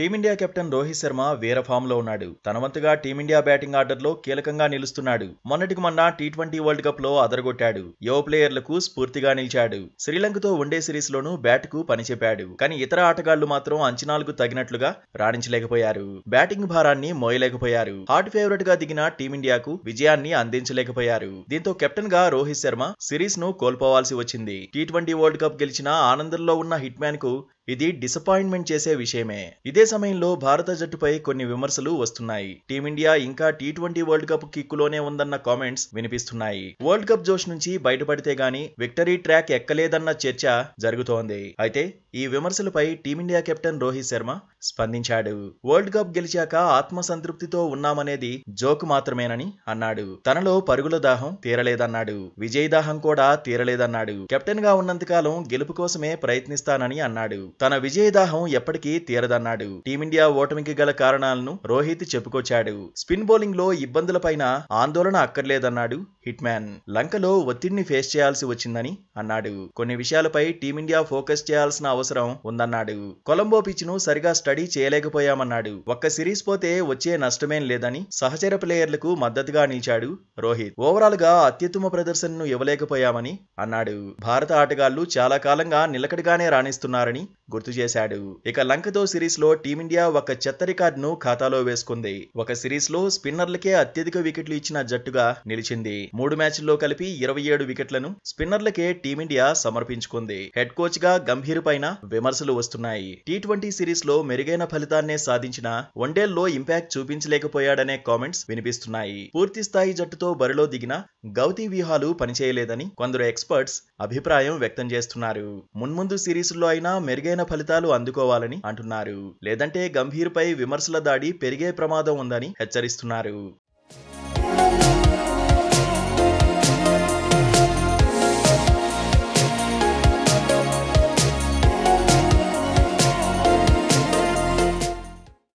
team India captain Rohit Sharma వేర ఫామ్లో ఉన్నాడు తన వంతుగా టీమిండియా బ్యాటింగ్ ఆర్డర్లో కీలకంగా నిలుస్తున్నాడు మొన్నటికి మొన్న టీ ట్వంటీ వరల్డ్ కప్ లో అదరగొట్టాడు యువ ప్లేయర్లకు స్ఫూర్తిగా నిలిచాడు శ్రీలంకతో వన్డే సిరీస్ లోనూ బ్యాట్ కు పనిచెప్పాడు కానీ ఇతర ఆటగాళ్లు మాత్రం అంచనాలకు తగినట్లుగా రాణించలేకపోయారు బ్యాటింగ్ భారాన్ని మోయలేకపోయారు హాట్ ఫేవరెట్ గా దిగిన టీమిండియాకు విజయాన్ని అందించలేకపోయారు దీంతో కెప్టెన్ గా రోహిత్ శర్మ సిరీస్ ను కోల్పోవాల్సి వచ్చింది టీ ట్వంటీ వరల్డ్ కప్ గెలిచిన ఆనందంలో ఉన్న హిట్ మ్యాన్ కు ఇది డిసప్పాయింట్మెంట్ చేసే విషయమే ఇదే సమయంలో భారత జట్టుపై కొన్ని విమర్శలు వస్తున్నాయి టీమిండియా ఇంకా టీ ట్వంటీ వరల్డ్ కప్ కిక్కులోనే ఉందన్న కామెంట్స్ వినిపిస్తున్నాయి వరల్డ్ కప్ జోష్ నుంచి బయటపడితే గాని విక్టరీ ట్రాక్ ఎక్కలేదన్న చర్చ జరుగుతోంది అయితే ఈ విమర్శలపై టీమిండియా కెప్టెన్ రోహిత్ శర్మ స్పందించాడు వరల్డ్ కప్ గెలిచాక ఆత్మసంతృప్తితో ఉన్నామనేది జోక్ మాత్రమేనని అన్నాడు తనలో పరుగుల దాహం తీరలేదన్నాడు విజయ్ దాహం కూడా తీరలేదన్నాడు కెప్టెన్ గా ఉన్నంతకాలం గెలుపు కోసమే ప్రయత్నిస్తానని అన్నాడు తన విజయదాహం ఎప్పటికీ తీరదన్నాడు టీమిండియా ఓటమికి గల కారణాలను రోహిత్ చెప్పుకొచ్చాడు స్పిన్ బౌలింగ్ లో ఇబ్బందులపైన ఆందోళన అక్కర్లేదన్నాడు హిట్ మ్యాన్ లంకలో ఒత్తిడిని ఫేస్ చేయాల్సి వచ్చిందని అన్నాడు కొన్ని విషయాలపై టీమిండియా ఫోకస్ చేయాల్సిన అవసరం ఉందన్నాడు కొలంబో పిచ్ ను సరిగా స్టడీ చేయలేకపోయామన్నాడు ఒక్క సిరీస్ పోతే వచ్చే నష్టమేం లేదని సహచర ప్లేయర్లకు మద్దతుగా నిలిచాడు రోహిత్ ఓవరాల్ గా అత్యుత్తమ ప్రదర్శనను ఇవ్వలేకపోయామని అన్నాడు భారత ఆటగాళ్లు చాలా కాలంగా నిలకడగానే రాణిస్తున్నారని గుర్తు చేశాడు ఇక లంకతో సిరీస్ లో టీమిండియా ఒక చెత్త రికార్డును ఖాతాలో వేసుకుంది ఒక సిరీస్ లో స్పిన్నర్లకే అత్యధిక వికెట్లు ఇచ్చిన జట్టుగా నిలిచింది మూడు మ్యాచ్ల్లో కలిపి ఇరవై ఏడు వికెట్లను స్పిన్నర్లకే టీమిండియా సమర్పించుకుంది హెడ్ కోచ్ గా గంభీర్ పైన విమర్శలు వస్తున్నాయి టీ ట్వంటీ సిరీస్ లో మెరుగైన ఫలితాన్నే సాధించిన వన్డేల్లో ఇంపాక్ట్ చూపించలేకపోయాడనే కామెంట్స్ వినిపిస్తున్నాయి పూర్తి స్థాయి జట్టుతో బరిలో దిగిన గౌతి వ్యూహాలు పనిచేయలేదని కొందరు ఎక్స్పర్ట్స్ అభిప్రాయం వ్యక్తం చేస్తున్నారు మున్ముందు సిరీస్లో అయినా మెరుగైన ఫలితాలు అందుకోవాలని అంటున్నారు లేదంటే పై విమర్శల దాడి పెరిగే ప్రమాదం ఉందని హెచ్చరిస్తున్నారు